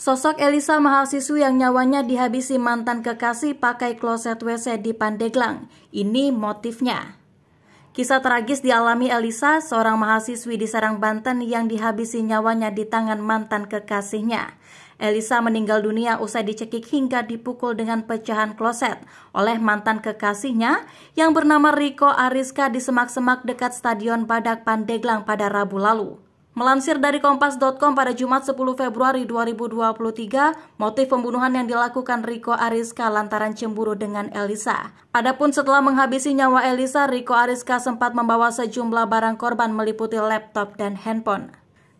Sosok Elisa mahasiswi yang nyawanya dihabisi mantan kekasih pakai kloset WC di Pandeglang. Ini motifnya. Kisah tragis dialami Elisa, seorang mahasiswi di Serang Banten yang dihabisi nyawanya di tangan mantan kekasihnya. Elisa meninggal dunia usai dicekik hingga dipukul dengan pecahan kloset oleh mantan kekasihnya yang bernama Riko Ariska di semak-semak dekat Stadion Badak Pandeglang pada Rabu lalu. Melansir dari Kompas.com pada Jumat 10 Februari 2023, motif pembunuhan yang dilakukan Riko Ariska lantaran cemburu dengan Elisa. Adapun setelah menghabisi nyawa Elisa, Riko Ariska sempat membawa sejumlah barang korban meliputi laptop dan handphone.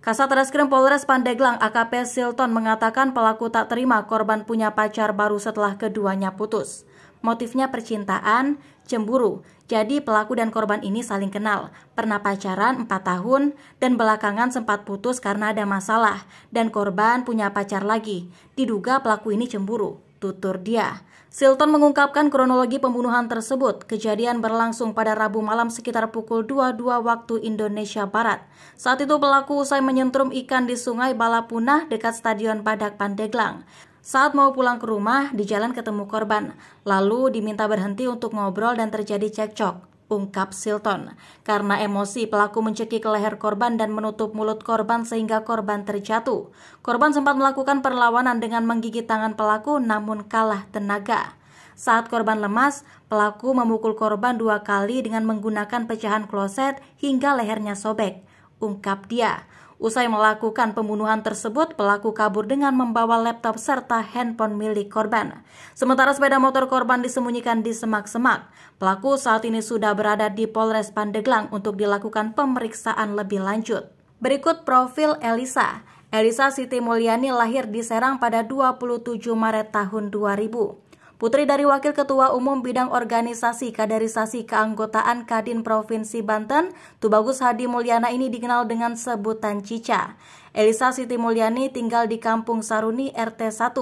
Kasat Reskrim Polres Pandeglang AKP Silton mengatakan pelaku tak terima korban punya pacar baru setelah keduanya putus. Motifnya percintaan, cemburu. Jadi pelaku dan korban ini saling kenal, pernah pacaran 4 tahun, dan belakangan sempat putus karena ada masalah, dan korban punya pacar lagi. Diduga pelaku ini cemburu, tutur dia. Silton mengungkapkan kronologi pembunuhan tersebut. Kejadian berlangsung pada Rabu malam sekitar pukul 22 waktu Indonesia Barat. Saat itu pelaku usai menyentrum ikan di Sungai Balapunah dekat Stadion Badak Pandeglang. Saat mau pulang ke rumah, di jalan ketemu korban, lalu diminta berhenti untuk ngobrol dan terjadi cekcok, ungkap Silton. Karena emosi, pelaku mencekik leher korban dan menutup mulut korban sehingga korban terjatuh. Korban sempat melakukan perlawanan dengan menggigit tangan pelaku namun kalah tenaga. Saat korban lemas, pelaku memukul korban dua kali dengan menggunakan pecahan kloset hingga lehernya sobek, ungkap dia. Usai melakukan pembunuhan tersebut, pelaku kabur dengan membawa laptop serta handphone milik korban. Sementara sepeda motor korban disembunyikan di semak-semak. Pelaku saat ini sudah berada di Polres Pandeglang untuk dilakukan pemeriksaan lebih lanjut. Berikut profil Elisa. Elisa Siti Mulyani lahir di Serang pada 27 Maret tahun 2000. Putri dari Wakil Ketua Umum Bidang Organisasi Kaderisasi Keanggotaan Kadin Provinsi Banten, Tubagus Hadi Mulyana ini dikenal dengan sebutan Cica. Elisa Siti Mulyani tinggal di Kampung Saruni RT 1,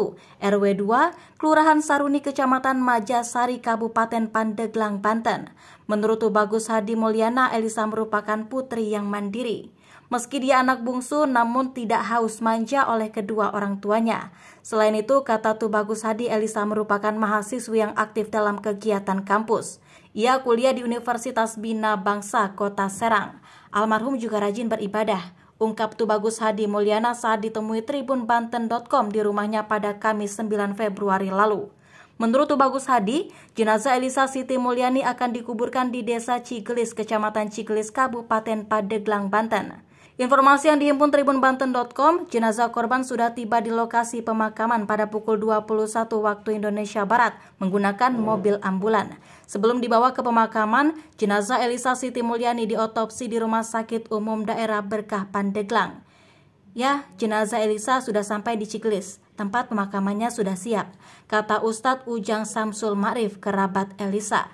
RW 2, Kelurahan Saruni Kecamatan Majasari Kabupaten Pandeglang, Banten. Menurut Tubagus Hadi Mulyana, Elisa merupakan putri yang mandiri. Meski dia anak bungsu namun tidak haus manja oleh kedua orang tuanya. Selain itu, kata Tubagus Hadi, Elisa merupakan mahasiswi yang aktif dalam kegiatan kampus. Ia kuliah di Universitas Bina Bangsa Kota Serang. Almarhum juga rajin beribadah. Ungkap Tubagus Hadi Mulyana saat ditemui Tribun Banten.com di rumahnya pada Kamis 9 Februari lalu. Menurut Tubagus Hadi, jenazah Elisa Siti Mulyani akan dikuburkan di Desa Cigelis, Kecamatan Cigelis, Kabupaten Padeglang, Banten. Informasi yang dihimpun tribunbanten.com, jenazah korban sudah tiba di lokasi pemakaman pada pukul 21 waktu Indonesia Barat menggunakan hmm. mobil ambulan. Sebelum dibawa ke pemakaman, jenazah Elisa Siti Mulyani diotopsi di Rumah Sakit Umum Daerah Berkah Pandeglang. Ya, jenazah Elisa sudah sampai di Ciklis. Tempat pemakamannya sudah siap, kata Ustadz Ujang Samsul Ma'rif, kerabat Elisa.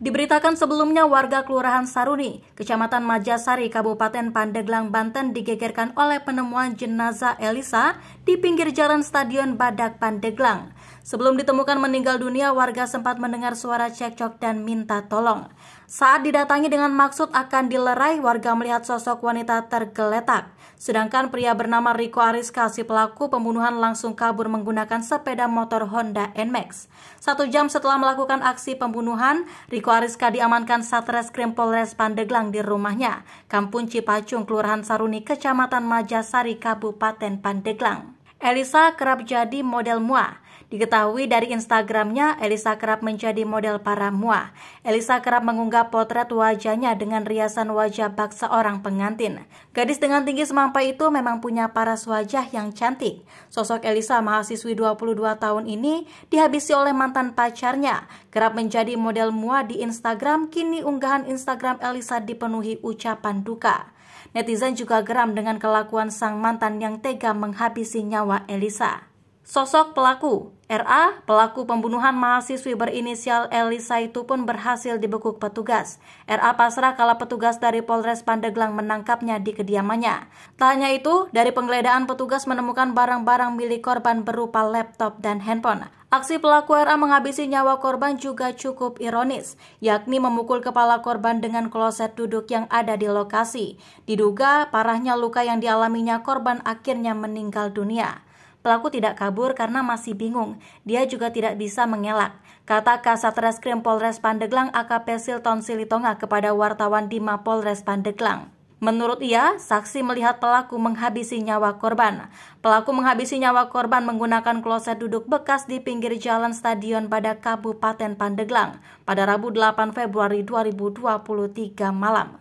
Diberitakan sebelumnya warga Kelurahan Saruni, Kecamatan Majasari, Kabupaten Pandeglang, Banten digegerkan oleh penemuan jenazah Elisa di pinggir jalan Stadion Badak Pandeglang. Sebelum ditemukan meninggal dunia, warga sempat mendengar suara cekcok dan minta tolong. Saat didatangi dengan maksud akan dilerai, warga melihat sosok wanita tergeletak. Sedangkan pria bernama Riko Ariska, si pelaku pembunuhan langsung kabur menggunakan sepeda motor Honda NMAX. Satu jam setelah melakukan aksi pembunuhan, Riko Wariska Ariska diamankan Satreskrim Polres Pandeglang di rumahnya, Kampung Cipacung, Kelurahan Saruni, Kecamatan Majasari, Kabupaten Pandeglang. Elisa kerap jadi model mua. Diketahui dari Instagramnya, Elisa kerap menjadi model para mua. Elisa kerap mengunggah potret wajahnya dengan riasan wajah bak seorang pengantin. Gadis dengan tinggi semampai itu memang punya paras wajah yang cantik. Sosok Elisa mahasiswi 22 tahun ini dihabisi oleh mantan pacarnya Kerap menjadi model mua di Instagram, kini unggahan Instagram Elisa dipenuhi ucapan duka. Netizen juga geram dengan kelakuan sang mantan yang tega menghabisi nyawa Elisa. Sosok pelaku, RA, pelaku pembunuhan mahasiswi berinisial Elisa itu pun berhasil dibekuk petugas. RA pasrah kala petugas dari Polres Pandeglang menangkapnya di kediamannya. Tak hanya itu, dari penggeledahan petugas menemukan barang-barang milik korban berupa laptop dan handphone. Aksi pelaku RA menghabisi nyawa korban juga cukup ironis, yakni memukul kepala korban dengan kloset duduk yang ada di lokasi. Diduga parahnya luka yang dialaminya korban akhirnya meninggal dunia. Pelaku tidak kabur karena masih bingung. Dia juga tidak bisa mengelak. Kata Kasatreskrim Polres Pandeglang AKP Silton Silitonga kepada wartawan di Mapolres Pandeglang. Menurut ia, saksi melihat pelaku menghabisi nyawa korban. Pelaku menghabisi nyawa korban menggunakan kloset duduk bekas di pinggir jalan stadion pada Kabupaten Pandeglang pada Rabu 8 Februari 2023 malam.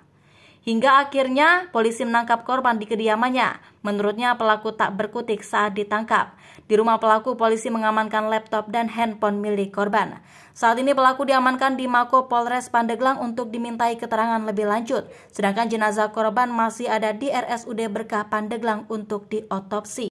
Hingga akhirnya polisi menangkap korban di kediamannya. Menurutnya pelaku tak berkutik saat ditangkap. Di rumah pelaku polisi mengamankan laptop dan handphone milik korban. Saat ini pelaku diamankan di Mako Polres Pandeglang untuk dimintai keterangan lebih lanjut. Sedangkan jenazah korban masih ada di RSUD Berkah Pandeglang untuk diotopsi.